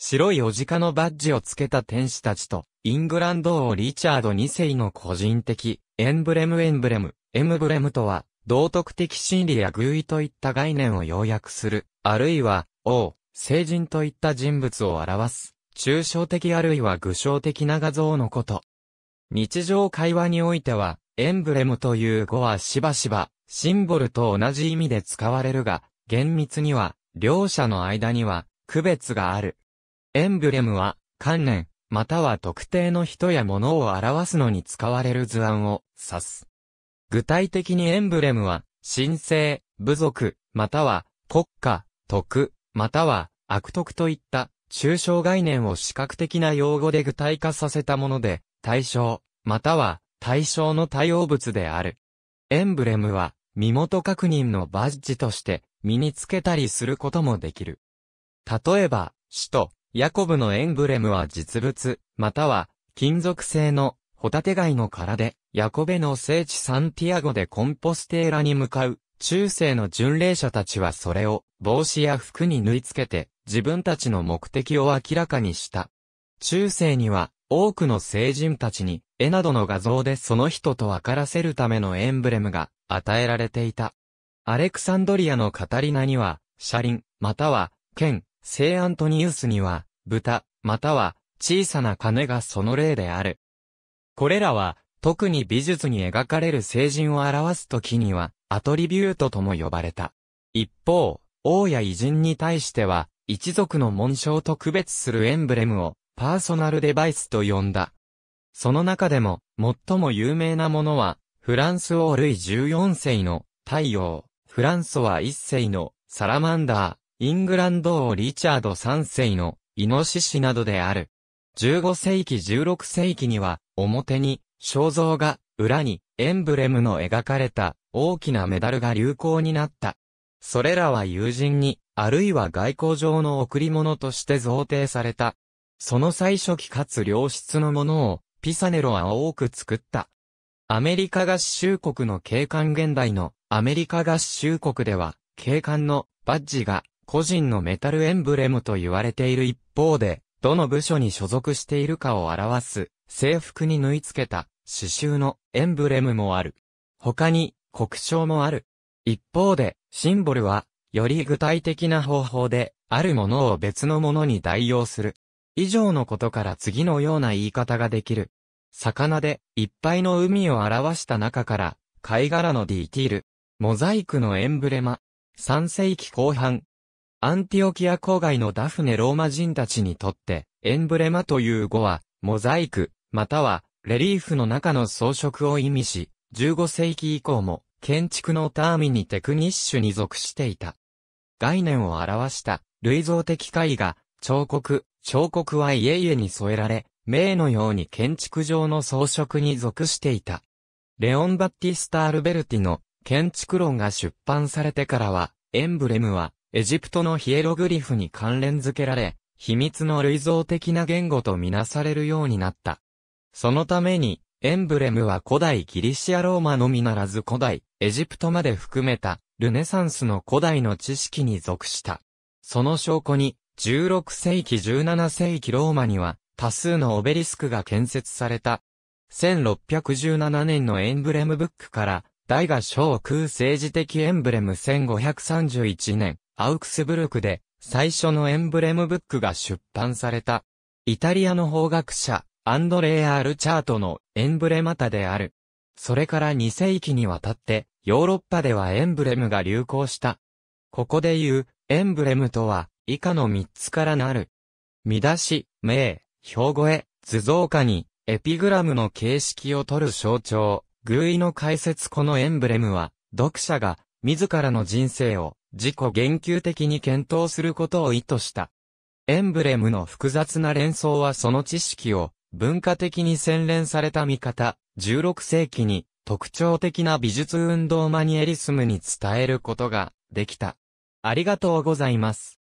白いお鹿のバッジをつけた天使たちと、イングランド王リチャード2世の個人的、エンブレムエンブレム、エムブレムとは、道徳的心理や偶意といった概念を要約する、あるいは、王、聖人といった人物を表す、抽象的あるいは具象的な画像のこと。日常会話においては、エンブレムという語はしばしば、シンボルと同じ意味で使われるが、厳密には、両者の間には、区別がある。エンブレムは、観念、または特定の人や物を表すのに使われる図案を指す。具体的にエンブレムは、神聖、部族、または国家、徳、または悪徳といった抽象概念を視覚的な用語で具体化させたもので、対象、または対象の対応物である。エンブレムは、身元確認のバッジとして身につけたりすることもできる。例えば、首都、ヤコブのエンブレムは実物、または、金属製の、ホタテ貝の殻で、ヤコベの聖地サンティアゴでコンポステーラに向かう、中世の巡礼者たちはそれを、帽子や服に縫い付けて、自分たちの目的を明らかにした。中世には、多くの聖人たちに、絵などの画像でその人と分からせるためのエンブレムが与えられていた。アレクサンドリアのカタリナには、車輪、または、剣、聖アントニウスには、豚、または小さな鐘がその例である。これらは、特に美術に描かれる聖人を表すときには、アトリビュートとも呼ばれた。一方、王や偉人に対しては、一族の紋章と区別するエンブレムを、パーソナルデバイスと呼んだ。その中でも、最も有名なものは、フランス王ルイ14世の太陽、フランソワ1世のサラマンダー、イングランド王リチャード3世のイノシシなどである。15世紀16世紀には、表に肖像画、裏にエンブレムの描かれた大きなメダルが流行になった。それらは友人に、あるいは外交上の贈り物として贈呈された。その最初期かつ良質のものを、ピサネロは多く作った。アメリカ合衆国の警官現代のアメリカ合衆国では、警官のバッジが個人のメタルエンブレムと言われている一方で、どの部署に所属しているかを表す、制服に縫い付けた、刺繍のエンブレムもある。他に、国章もある。一方で、シンボルは、より具体的な方法で、あるものを別のものに代用する。以上のことから次のような言い方ができる。魚で、いっぱいの海を表した中から、貝殻のディティール。モザイクのエンブレマ。3世紀後半、アンティオキア郊外のダフネローマ人たちにとって、エンブレマという語は、モザイク、または、レリーフの中の装飾を意味し、15世紀以降も、建築のターミニテクニッシュに属していた。概念を表した、類像的絵画、彫刻、彫刻は家々に添えられ、名のように建築上の装飾に属していた。レオン・バッティスタ・アルベルティの建築論が出版されてからは、エンブレムはエジプトのヒエログリフに関連付けられ、秘密の類像的な言語とみなされるようになった。そのために、エンブレムは古代ギリシアローマのみならず古代エジプトまで含めたルネサンスの古代の知識に属した。その証拠に16世紀17世紀ローマには多数のオベリスクが建設された。1617年のエンブレムブックから大が小空政治的エンブレム1531年アウクスブルクで最初のエンブレムブックが出版された。イタリアの法学者、アンドレア・アルチャートのエンブレマタである。それから2世紀にわたってヨーロッパではエンブレムが流行した。ここで言うエンブレムとは以下の3つからなる。見出し、名、標語へ、図像化に、エピグラムの形式を取る象徴、偶意の解説このエンブレムは、読者が自らの人生を自己言及的に検討することを意図した。エンブレムの複雑な連想はその知識を文化的に洗練された見方、16世紀に特徴的な美術運動マニエリスムに伝えることができた。ありがとうございます。